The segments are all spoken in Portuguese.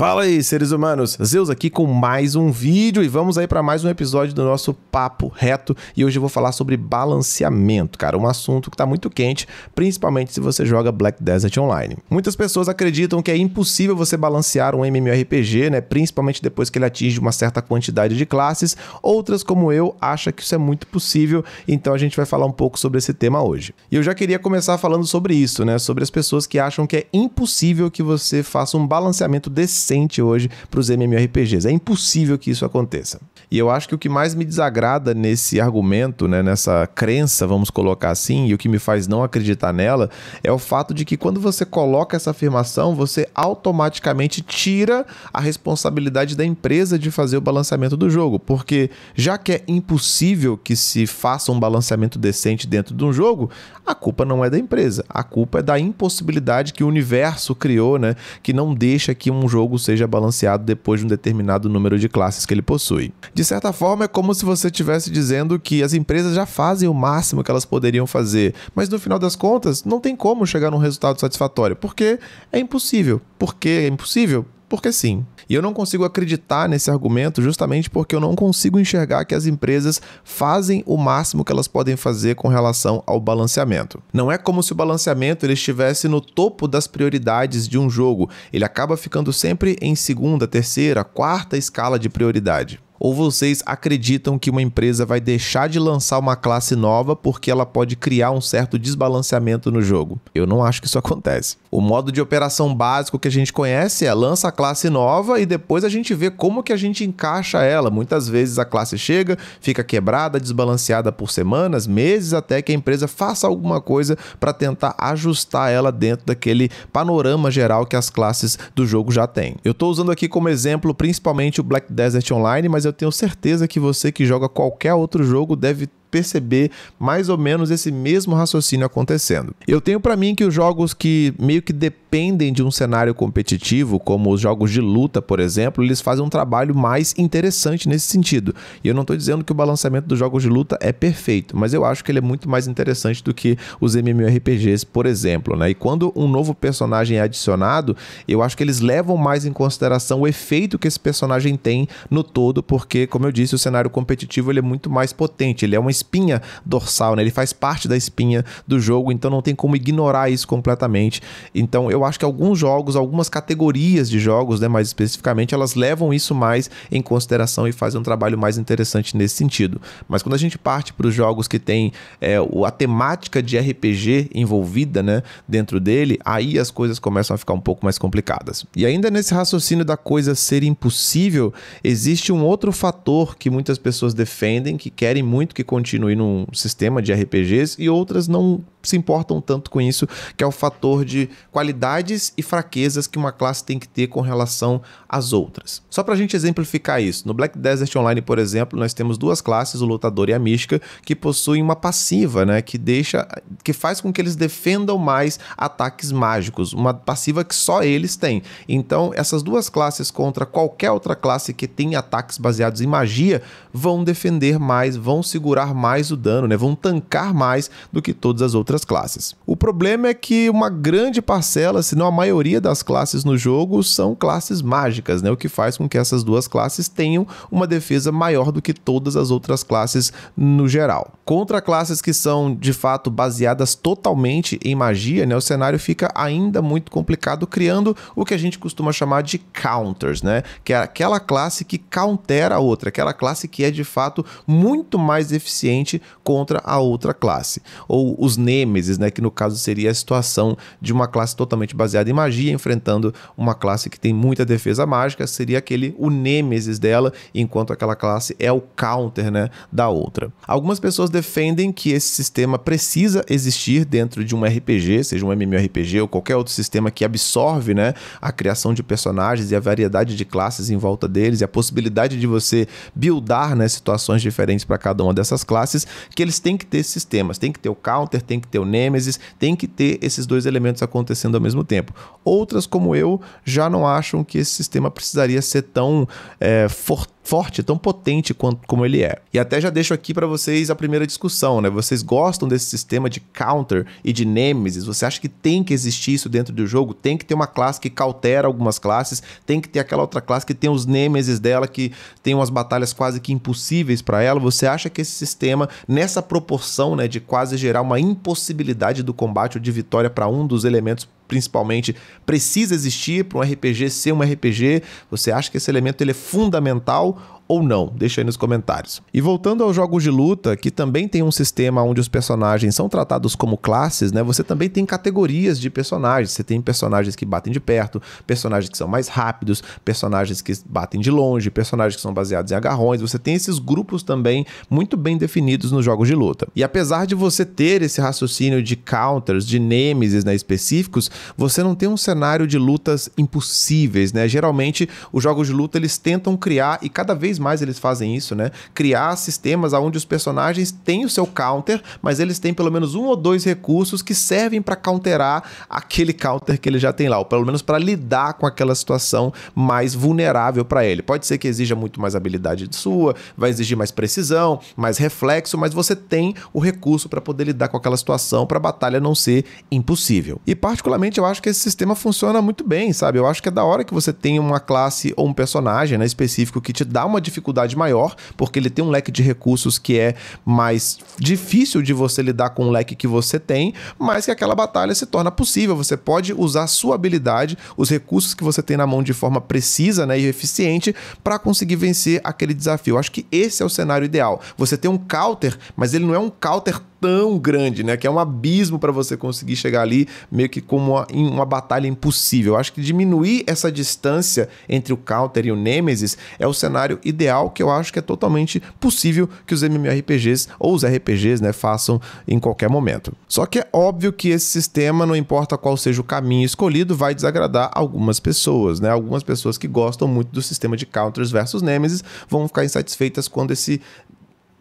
Fala aí, seres humanos. Zeus aqui com mais um vídeo e vamos aí para mais um episódio do nosso papo reto. E hoje eu vou falar sobre balanceamento, cara, um assunto que está muito quente, principalmente se você joga Black Desert online. Muitas pessoas acreditam que é impossível você balancear um MMORPG, né, principalmente depois que ele atinge uma certa quantidade de classes. Outras, como eu, acham que isso é muito possível, então a gente vai falar um pouco sobre esse tema hoje. E eu já queria começar falando sobre isso, né, sobre as pessoas que acham que é impossível que você faça um balanceamento decente decente hoje para os MMORPGs. É impossível que isso aconteça. E eu acho que o que mais me desagrada nesse argumento, né, nessa crença, vamos colocar assim, e o que me faz não acreditar nela, é o fato de que quando você coloca essa afirmação, você automaticamente tira a responsabilidade da empresa de fazer o balanceamento do jogo. Porque já que é impossível que se faça um balanceamento decente dentro de um jogo, a culpa não é da empresa, a culpa é da impossibilidade que o universo criou, né, que não deixa que um jogo seja balanceado depois de um determinado número de classes que ele possui. De certa forma, é como se você estivesse dizendo que as empresas já fazem o máximo que elas poderiam fazer, mas no final das contas, não tem como chegar num resultado satisfatório, porque é impossível. Por que é impossível? porque sim. E eu não consigo acreditar nesse argumento justamente porque eu não consigo enxergar que as empresas fazem o máximo que elas podem fazer com relação ao balanceamento. Não é como se o balanceamento ele estivesse no topo das prioridades de um jogo, ele acaba ficando sempre em segunda, terceira, quarta escala de prioridade. Ou vocês acreditam que uma empresa vai deixar de lançar uma classe nova porque ela pode criar um certo desbalanceamento no jogo? Eu não acho que isso acontece. O modo de operação básico que a gente conhece é lança a classe nova e depois a gente vê como que a gente encaixa ela. Muitas vezes a classe chega, fica quebrada, desbalanceada por semanas, meses, até que a empresa faça alguma coisa para tentar ajustar ela dentro daquele panorama geral que as classes do jogo já têm. Eu estou usando aqui como exemplo principalmente o Black Desert Online, mas eu eu tenho certeza que você que joga qualquer outro jogo deve perceber mais ou menos esse mesmo raciocínio acontecendo. Eu tenho para mim que os jogos que meio que dependem de um cenário competitivo, como os jogos de luta, por exemplo, eles fazem um trabalho mais interessante nesse sentido. E eu não estou dizendo que o balanceamento dos jogos de luta é perfeito, mas eu acho que ele é muito mais interessante do que os MMORPGs, por exemplo, né? E quando um novo personagem é adicionado, eu acho que eles levam mais em consideração o efeito que esse personagem tem no todo, porque, como eu disse, o cenário competitivo ele é muito mais potente, ele é uma espinha dorsal, né? Ele faz parte da espinha do jogo, então não tem como ignorar isso completamente. Então eu acho que alguns jogos, algumas categorias de jogos, né, mais especificamente, elas levam isso mais em consideração e fazem um trabalho mais interessante nesse sentido. Mas quando a gente parte para os jogos que tem é, a temática de RPG envolvida, né, dentro dele, aí as coisas começam a ficar um pouco mais complicadas. E ainda nesse raciocínio da coisa ser impossível, existe um outro fator que muitas pessoas defendem, que querem muito que continue continuem num sistema de RPGs e outras não se importam tanto com isso, que é o fator de qualidades e fraquezas que uma classe tem que ter com relação às outras. Só para a gente exemplificar isso, no Black Desert Online, por exemplo, nós temos duas classes, o lutador e a mística, que possuem uma passiva, né, que deixa que faz com que eles defendam mais ataques mágicos, uma passiva que só eles têm. Então, essas duas classes contra qualquer outra classe que tem ataques baseados em magia vão defender mais, vão segurar mais o dano, né, vão tancar mais do que todas as outras outras classes. O problema é que uma grande parcela, se não a maioria das classes no jogo, são classes mágicas, né? O que faz com que essas duas classes tenham uma defesa maior do que todas as outras classes no geral. Contra classes que são de fato baseadas totalmente em magia, né? O cenário fica ainda muito complicado, criando o que a gente costuma chamar de counters, né? Que é aquela classe que countera a outra, aquela classe que é de fato muito mais eficiente contra a outra classe. Ou os negros nêmesis, né, que no caso seria a situação de uma classe totalmente baseada em magia enfrentando uma classe que tem muita defesa mágica, seria aquele o nêmesis dela, enquanto aquela classe é o counter, né, da outra. Algumas pessoas defendem que esse sistema precisa existir dentro de um RPG, seja um MMORPG ou qualquer outro sistema que absorve, né, a criação de personagens e a variedade de classes em volta deles e a possibilidade de você buildar, né, situações diferentes para cada uma dessas classes, que eles têm que ter sistemas, tem que ter o counter, tem que ter o Nemesis, tem que ter esses dois elementos acontecendo ao mesmo tempo. Outras, como eu, já não acham que esse sistema precisaria ser tão é, forte forte, tão potente quanto, como ele é. E até já deixo aqui para vocês a primeira discussão, né? Vocês gostam desse sistema de counter e de nemesis? Você acha que tem que existir isso dentro do jogo? Tem que ter uma classe que cautera algumas classes, tem que ter aquela outra classe que tem os nemesis dela que tem umas batalhas quase que impossíveis para ela. Você acha que esse sistema nessa proporção, né, de quase gerar uma impossibilidade possibilidade do combate ou de vitória para um dos elementos principalmente precisa existir para um RPG ser um RPG? Você acha que esse elemento ele é fundamental ou não? Deixa aí nos comentários. E voltando aos jogos de luta, que também tem um sistema onde os personagens são tratados como classes, né? Você também tem categorias de personagens. Você tem personagens que batem de perto, personagens que são mais rápidos, personagens que batem de longe, personagens que são baseados em agarrões. Você tem esses grupos também muito bem definidos nos jogos de luta. E apesar de você ter esse raciocínio de counters, de nêmesis né, específicos, você não tem um cenário de lutas impossíveis, né? Geralmente os jogos de luta eles tentam criar e cada vez mais eles fazem isso, né? Criar sistemas onde os personagens têm o seu counter, mas eles têm pelo menos um ou dois recursos que servem para counterar aquele counter que ele já tem lá, ou pelo menos para lidar com aquela situação mais vulnerável para ele. Pode ser que exija muito mais habilidade sua, vai exigir mais precisão, mais reflexo, mas você tem o recurso para poder lidar com aquela situação, para a batalha não ser impossível. E particularmente eu acho que esse sistema funciona muito bem, sabe? Eu acho que é da hora que você tem uma classe ou um personagem né, específico que te dá uma dificuldade maior, porque ele tem um leque de recursos que é mais difícil de você lidar com o leque que você tem, mas que aquela batalha se torna possível. Você pode usar sua habilidade, os recursos que você tem na mão de forma precisa né, e eficiente para conseguir vencer aquele desafio. Acho que esse é o cenário ideal. Você tem um counter, mas ele não é um counter tão grande, né? Que é um abismo para você conseguir chegar ali, meio que como uma, uma batalha impossível. Eu acho que diminuir essa distância entre o Counter e o Nemesis é o cenário ideal que eu acho que é totalmente possível que os MMORPGs ou os RPGs, né, façam em qualquer momento. Só que é óbvio que esse sistema, não importa qual seja o caminho escolhido, vai desagradar algumas pessoas, né? Algumas pessoas que gostam muito do sistema de Counters versus Nemesis vão ficar insatisfeitas quando esse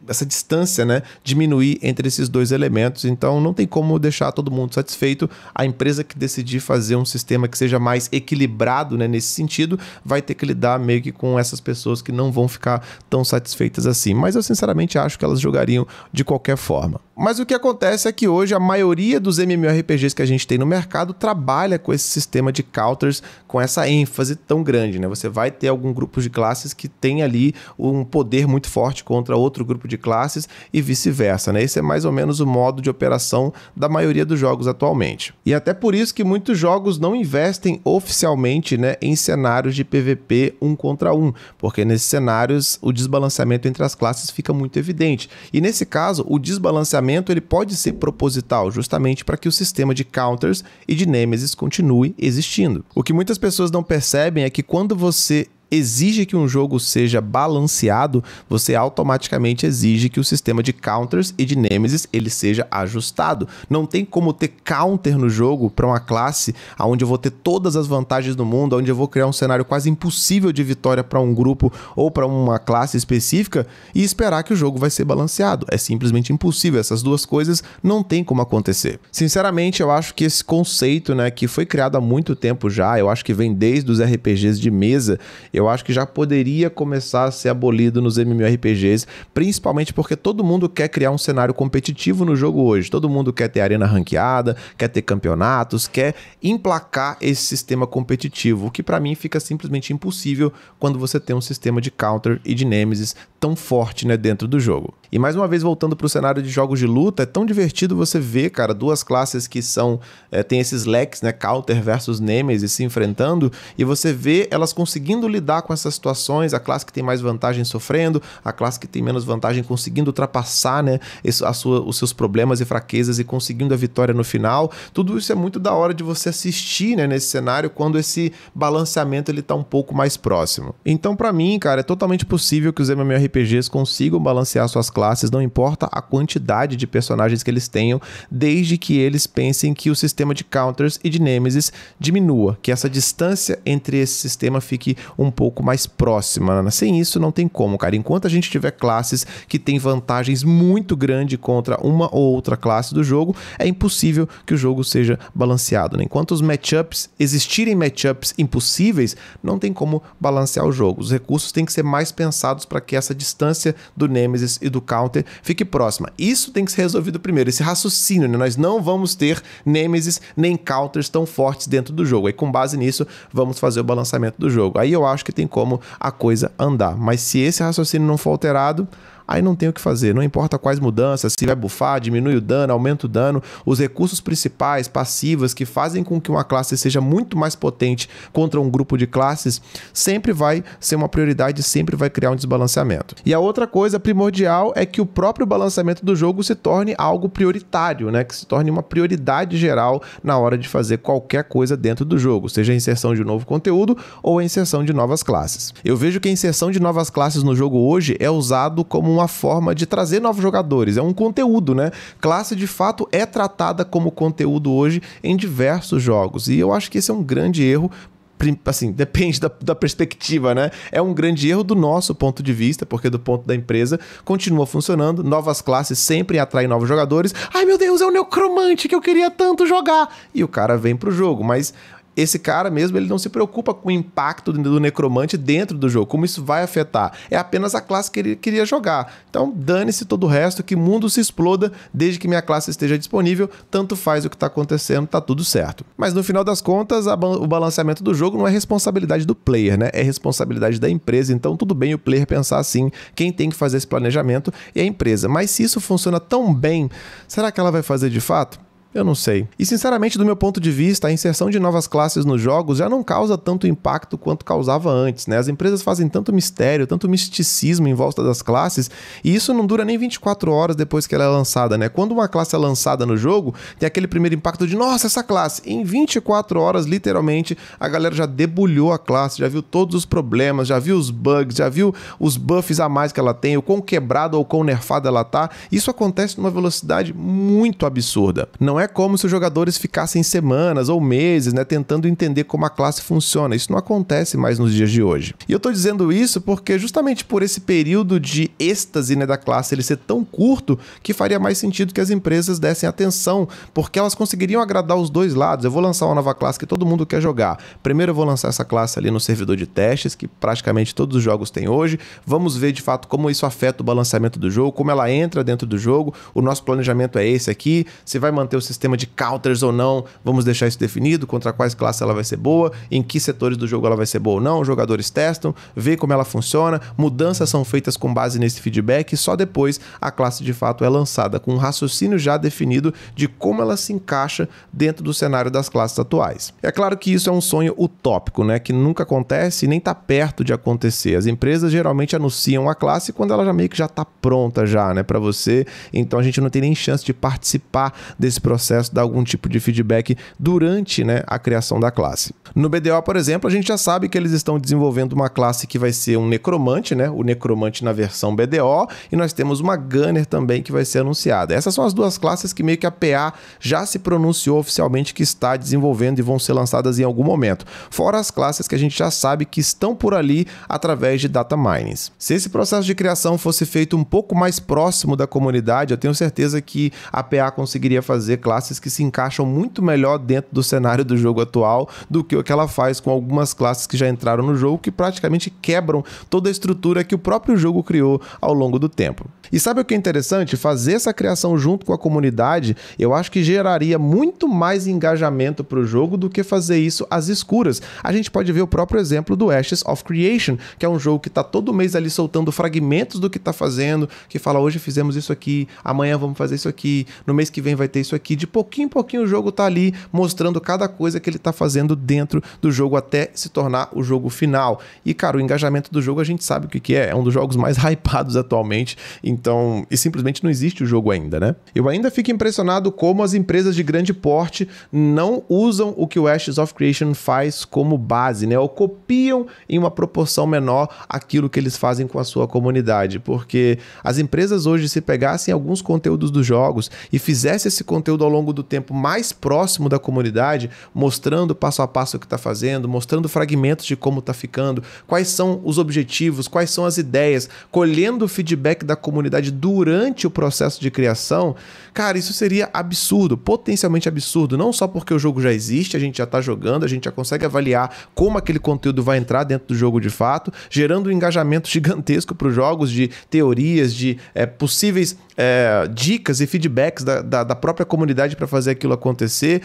essa distância né, diminuir entre esses dois elementos. Então não tem como deixar todo mundo satisfeito. A empresa que decidir fazer um sistema que seja mais equilibrado né, nesse sentido vai ter que lidar meio que com essas pessoas que não vão ficar tão satisfeitas assim. Mas eu sinceramente acho que elas jogariam de qualquer forma. Mas o que acontece é que hoje a maioria dos MMORPGs que a gente tem no mercado trabalha com esse sistema de counters com essa ênfase tão grande, né? Você vai ter algum grupo de classes que tem ali um poder muito forte contra outro grupo de classes e vice-versa. Né? Esse é mais ou menos o modo de operação da maioria dos jogos atualmente. E até por isso que muitos jogos não investem oficialmente né, em cenários de PVP um contra um, porque nesses cenários o desbalanceamento entre as classes fica muito evidente. E nesse caso, o desbalanceamento ele pode ser proposital, justamente para que o sistema de counters e de nemesis continue existindo. O que muitas pessoas não percebem é que quando você exige que um jogo seja balanceado, você automaticamente exige que o sistema de counters e de nemesis ele seja ajustado. Não tem como ter counter no jogo para uma classe onde eu vou ter todas as vantagens do mundo, onde eu vou criar um cenário quase impossível de vitória para um grupo ou para uma classe específica e esperar que o jogo vai ser balanceado. É simplesmente impossível. Essas duas coisas não tem como acontecer. Sinceramente, eu acho que esse conceito, né, que foi criado há muito tempo já, eu acho que vem desde os RPGs de mesa, eu acho que já poderia começar a ser abolido nos MMORPGs, principalmente porque todo mundo quer criar um cenário competitivo no jogo hoje. Todo mundo quer ter arena ranqueada, quer ter campeonatos, quer emplacar esse sistema competitivo, o que para mim fica simplesmente impossível quando você tem um sistema de counter e de nemesis tão forte, né, dentro do jogo. E mais uma vez voltando para o cenário de jogos de luta, é tão divertido você ver, cara, duas classes que são é, tem esses leques, né, counter versus nemesis se enfrentando e você vê elas conseguindo lidar lidar com essas situações, a classe que tem mais vantagem sofrendo, a classe que tem menos vantagem conseguindo ultrapassar né, sua, os seus problemas e fraquezas e conseguindo a vitória no final. Tudo isso é muito da hora de você assistir né, nesse cenário quando esse balanceamento ele tá um pouco mais próximo. Então, para mim, cara, é totalmente possível que os MMORPGs consigam balancear suas classes, não importa a quantidade de personagens que eles tenham, desde que eles pensem que o sistema de counters e de nemesis diminua, que essa distância entre esse sistema fique um pouco mais próxima. Né? Sem isso, não tem como, cara. Enquanto a gente tiver classes que têm vantagens muito grandes contra uma ou outra classe do jogo, é impossível que o jogo seja balanceado. Né? Enquanto os matchups existirem matchups impossíveis, não tem como balancear o jogo. Os recursos têm que ser mais pensados para que essa distância do Nemesis e do Counter fique próxima. Isso tem que ser resolvido primeiro, esse raciocínio, né? Nós não vamos ter Nemesis nem Counters tão fortes dentro do jogo. E com base nisso, vamos fazer o balanceamento do jogo. Aí eu acho que que tem como a coisa andar. Mas se esse raciocínio não for alterado, aí não tem o que fazer. Não importa quais mudanças, se vai bufar, diminui o dano, aumenta o dano, os recursos principais, passivas, que fazem com que uma classe seja muito mais potente contra um grupo de classes, sempre vai ser uma prioridade, sempre vai criar um desbalanceamento. E a outra coisa primordial é que o próprio balanceamento do jogo se torne algo prioritário, né? Que se torne uma prioridade geral na hora de fazer qualquer coisa dentro do jogo, seja a inserção de novo conteúdo ou a inserção de novas classes. Eu vejo que a inserção de novas classes no jogo hoje é usado como um uma forma de trazer novos jogadores, é um conteúdo, né? Classe de fato é tratada como conteúdo hoje em diversos jogos. E eu acho que esse é um grande erro assim, depende da, da, perspectiva, né? É um grande erro do nosso ponto de vista, porque do ponto da empresa continua funcionando, novas classes sempre atraem novos jogadores. Ai meu Deus, é o um necromante que eu queria tanto jogar! E o cara vem pro jogo, mas esse cara mesmo, ele não se preocupa com o impacto do necromante dentro do jogo, como isso vai afetar. É apenas a classe que ele queria jogar. Então, dane-se todo o resto, que mundo se exploda, desde que minha classe esteja disponível, tanto faz o que está acontecendo, tá tudo certo. Mas no final das contas, ba o balanceamento do jogo não é responsabilidade do player, né? É responsabilidade da empresa. Então, tudo bem o player pensar assim, quem tem que fazer esse planejamento é a empresa. Mas se isso funciona tão bem, será que ela vai fazer de fato? Eu não sei. E sinceramente, do meu ponto de vista, a inserção de novas classes nos jogos já não causa tanto impacto quanto causava antes, né? As empresas fazem tanto mistério, tanto misticismo em volta das classes, e isso não dura nem 24 horas depois que ela é lançada, né? Quando uma classe é lançada no jogo, tem aquele primeiro impacto de, nossa, essa classe. Em 24 horas, literalmente, a galera já debulhou a classe, já viu todos os problemas, já viu os bugs, já viu os buffs a mais que ela tem, o quão quebrada ou quão nerfada ela tá. Isso acontece numa velocidade muito absurda. Não é não é como se os jogadores ficassem semanas ou meses, né, tentando entender como a classe funciona. Isso não acontece mais nos dias de hoje. E eu estou dizendo isso porque justamente por esse período de êxtase né, da classe ele ser tão curto que faria mais sentido que as empresas dessem atenção, porque elas conseguiriam agradar os dois lados. Eu vou lançar uma nova classe que todo mundo quer jogar. Primeiro eu vou lançar essa classe ali no servidor de testes, que praticamente todos os jogos têm hoje. Vamos ver de fato como isso afeta o balanceamento do jogo, como ela entra dentro do jogo. O nosso planejamento é esse aqui. Você vai manter o sistema de counters ou não, vamos deixar isso definido, contra quais classes ela vai ser boa, em que setores do jogo ela vai ser boa ou não, os jogadores testam, vê como ela funciona, mudanças são feitas com base nesse feedback e só depois a classe de fato é lançada, com um raciocínio já definido de como ela se encaixa dentro do cenário das classes atuais. É claro que isso é um sonho utópico, né? Que nunca acontece e nem está perto de acontecer. As empresas geralmente anunciam a classe quando ela já meio que já está pronta já, né, para você. Então a gente não tem nem chance de participar desse processo processo dar algum tipo de feedback durante né, a criação da classe. No BDO, por exemplo, a gente já sabe que eles estão desenvolvendo uma classe que vai ser um necromante, né? O necromante na versão BDO, e nós temos uma Gunner também que vai ser anunciada. Essas são as duas classes que meio que a PA já se pronunciou oficialmente que está desenvolvendo e vão ser lançadas em algum momento. Fora as classes que a gente já sabe que estão por ali através de data mining. Se esse processo de criação fosse feito um pouco mais próximo da comunidade, eu tenho certeza que a PA conseguiria fazer classes que se encaixam muito melhor dentro do cenário do jogo atual do que o que ela faz com algumas classes que já entraram no jogo que praticamente quebram toda a estrutura que o próprio jogo criou ao longo do tempo. E sabe o que é interessante? Fazer essa criação junto com a comunidade, eu acho que geraria muito mais engajamento para o jogo do que fazer isso às escuras. A gente pode ver o próprio exemplo do Ashes of Creation, que é um jogo que está todo mês ali soltando fragmentos do que está fazendo, que fala hoje fizemos isso aqui, amanhã vamos fazer isso aqui, no mês que vem vai ter isso aqui, de pouquinho em pouquinho o jogo tá ali mostrando cada coisa que ele tá fazendo dentro do jogo até se tornar o jogo final. E cara, o engajamento do jogo a gente sabe o que, que é, é um dos jogos mais hypados atualmente, então, e simplesmente não existe o jogo ainda, né? Eu ainda fico impressionado como as empresas de grande porte não usam o que o Ashes of Creation faz como base, né? Ou copiam em uma proporção menor aquilo que eles fazem com a sua comunidade, porque as empresas hoje se pegassem alguns conteúdos dos jogos e fizesse esse conteúdo ao ao longo do tempo mais próximo da comunidade, mostrando passo a passo o que está fazendo, mostrando fragmentos de como está ficando, quais são os objetivos, quais são as ideias, colhendo o feedback da comunidade durante o processo de criação, cara, isso seria absurdo, potencialmente absurdo, não só porque o jogo já existe, a gente já está jogando, a gente já consegue avaliar como aquele conteúdo vai entrar dentro do jogo de fato, gerando um engajamento gigantesco para os jogos de teorias, de é, possíveis é, dicas e feedbacks da, da, da própria comunidade comunidade para fazer aquilo acontecer,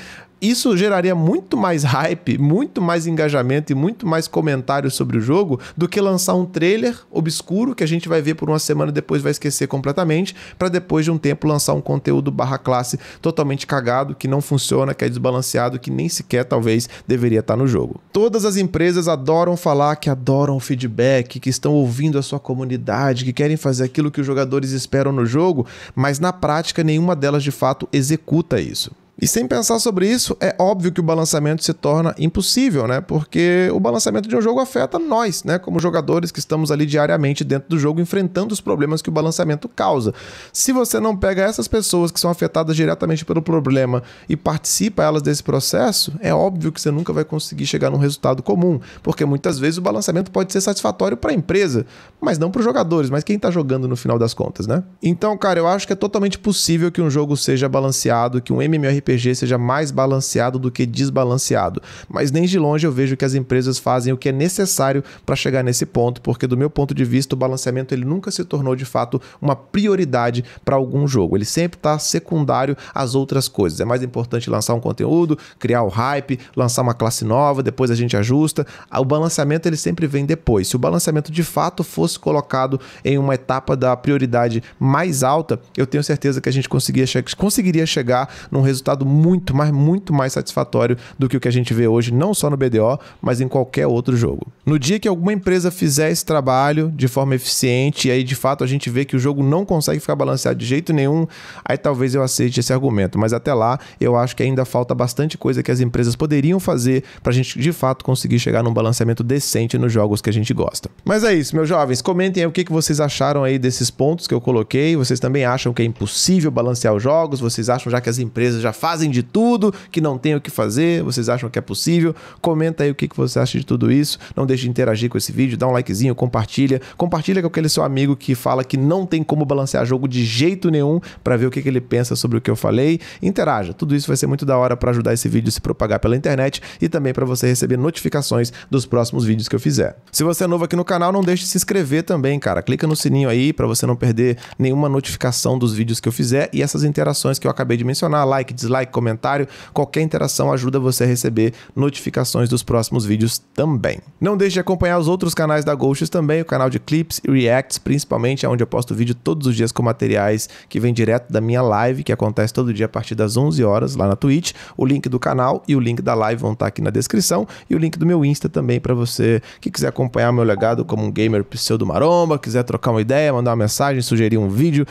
isso geraria muito mais hype, muito mais engajamento e muito mais comentários sobre o jogo do que lançar um trailer obscuro que a gente vai ver por uma semana e depois vai esquecer completamente, para depois de um tempo lançar um conteúdo barra classe totalmente cagado, que não funciona, que é desbalanceado, que nem sequer talvez deveria estar tá no jogo. Todas as empresas adoram falar que adoram o feedback, que estão ouvindo a sua comunidade, que querem fazer aquilo que os jogadores esperam no jogo, mas na prática nenhuma delas de fato executa isso. E sem pensar sobre isso, é óbvio que o balançamento se torna impossível, né? Porque o balançamento de um jogo afeta nós, né? Como jogadores que estamos ali diariamente dentro do jogo enfrentando os problemas que o balançamento causa. Se você não pega essas pessoas que são afetadas diretamente pelo problema e participa elas desse processo, é óbvio que você nunca vai conseguir chegar num resultado comum, porque muitas vezes o balançamento pode ser satisfatório para a empresa, mas não para os jogadores, mas quem está jogando no final das contas, né? Então, cara, eu acho que é totalmente possível que um jogo seja balanceado, que um mmr RPG seja mais balanceado do que desbalanceado, mas nem de longe eu vejo que as empresas fazem o que é necessário para chegar nesse ponto, porque do meu ponto de vista o balanceamento ele nunca se tornou de fato uma prioridade para algum jogo. Ele sempre está secundário às outras coisas. É mais importante lançar um conteúdo, criar o hype, lançar uma classe nova, depois a gente ajusta. Ah, o balanceamento ele sempre vem depois. Se o balanceamento de fato fosse colocado em uma etapa da prioridade mais alta, eu tenho certeza que a gente conseguiria, che conseguiria chegar num resultado resultado muito, mas muito mais satisfatório do que o que a gente vê hoje, não só no BDO, mas em qualquer outro jogo. No dia que alguma empresa fizer esse trabalho de forma eficiente, e aí de fato a gente vê que o jogo não consegue ficar balanceado de jeito nenhum, aí talvez eu aceite esse argumento. Mas até lá, eu acho que ainda falta bastante coisa que as empresas poderiam fazer para a gente de fato conseguir chegar num balanceamento decente nos jogos que a gente gosta. Mas é isso, meus jovens. Comentem aí o que, que vocês acharam aí desses pontos que eu coloquei. Vocês também acham que é impossível balancear os jogos? Vocês acham já que as empresas já fazem de tudo, que não tem o que fazer, vocês acham que é possível? Comenta aí o que, que você acha de tudo isso. Não deixe de interagir com esse vídeo, dá um likezinho, compartilha. Compartilha com aquele seu amigo que fala que não tem como balancear jogo de jeito nenhum para ver o que, que ele pensa sobre o que eu falei. Interaja, tudo isso vai ser muito da hora para ajudar esse vídeo a se propagar pela internet e também para você receber notificações dos próximos vídeos que eu fizer. Se você é novo aqui no canal, não deixe de se inscrever também, cara. Clica no sininho aí para você não perder nenhuma notificação dos vídeos que eu fizer e essas interações que eu acabei de mencionar, like, dislike, like, comentário, qualquer interação ajuda você a receber notificações dos próximos vídeos também. Não deixe de acompanhar os outros canais da Ghosts também, o canal de clips e reacts, principalmente, é onde eu posto vídeo todos os dias com materiais que vem direto da minha live, que acontece todo dia a partir das 11 horas lá na Twitch. O link do canal e o link da live vão estar tá aqui na descrição e o link do meu Insta também para você que quiser acompanhar meu legado como um gamer pseudo maromba, quiser trocar uma ideia, mandar uma mensagem, sugerir um vídeo,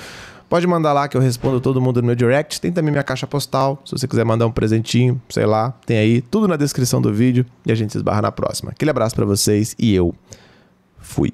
Pode mandar lá que eu respondo todo mundo no meu direct. Tem também minha caixa postal, se você quiser mandar um presentinho, sei lá, tem aí tudo na descrição do vídeo e a gente se esbarra na próxima. Aquele abraço para vocês e eu fui.